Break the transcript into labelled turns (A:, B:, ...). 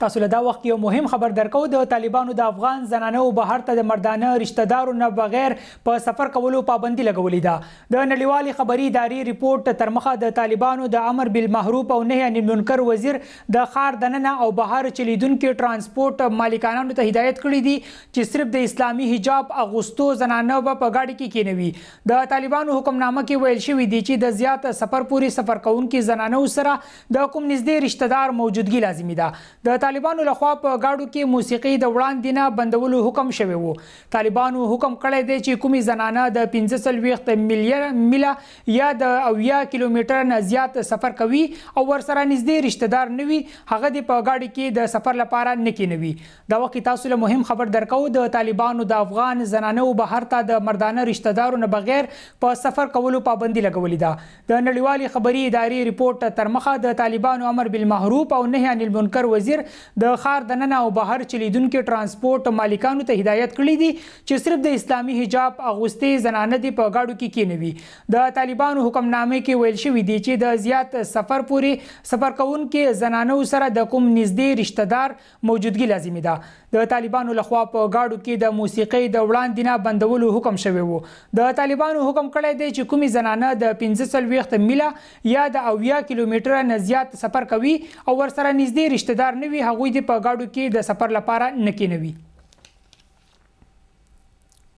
A: تاسو له دا وخت یو مهم خبر درکو د طالبانو د افغان زنانو بهر ته د مردانه رشتہ دارو نه بغیر په سفر کولو پابندي لګولې ده د نړیوالې خبري ادارې ریپورت تر مخه د طالبانو د امر بالمعروف او نهي عن المنکر وزیر د خار دننه او بهر چلیدونکو ترانسپورټ مالکانو ته هدایت کړی دي چې صرف د اسلامي حجاب اغوستو زنانه په گاډي کې کینوي د طالبانو حکمنامه کې ویل شوی دی چې د زیات سفر پوري سفر کوونکو زنانو سره د کوم نږدې رشتہ دار موجودګي لازمي ده د طالبانو لخوا په گاډو کې موسیقي د وړاندې نه بندولو حکم شوی وو طالبانو حکم کړی دی چې کومي زنانه د 15 ویخت ملیر ملا یا د اویا کیلومتر نه زیات سفر کوي او ورسره نږدې رشتہ دار نوي هغه د په گاډي کې د سفر لپاره نکینوي دا وخت تاسو له مهم خبر درکو د طالبانو د افغان زنانه او بهر ته د مردانه رشتہ دارونو بغیر په سفر کولو پابندي لګولې ده د نړیوالې خبري ادارې ریپورت تر مخه د طالبانو امر بالمعروف او نهي عن المنکر وزیر د خار د ننه او بهر چلیدونکو ترانسپورت مالکانو ته هدایت کړی دی چې صرف د اسلامي حجاب اغوستې زنانه دی په گاډو کې کینوي د طالبانو حکمنامه کې ویل شوی دی چې د زیات سفر پوري سفر کوونکو زنانو سره د کوم نږدې رشتہ دار موجودګي لازمي ده د طالبانو لخوا په گاډو کې د موسیقي د وړاندې نه بندولو حکم شوی وو د طالبانو حکم کړی دی چې کومي زنانه د 15 ویخت میله یا د اویا کیلومتره نه زیات سفر کوي او ورسره نږدې رشتہ دار نه وي هغوی د په گاډو کې د سفر لپاره نکینوي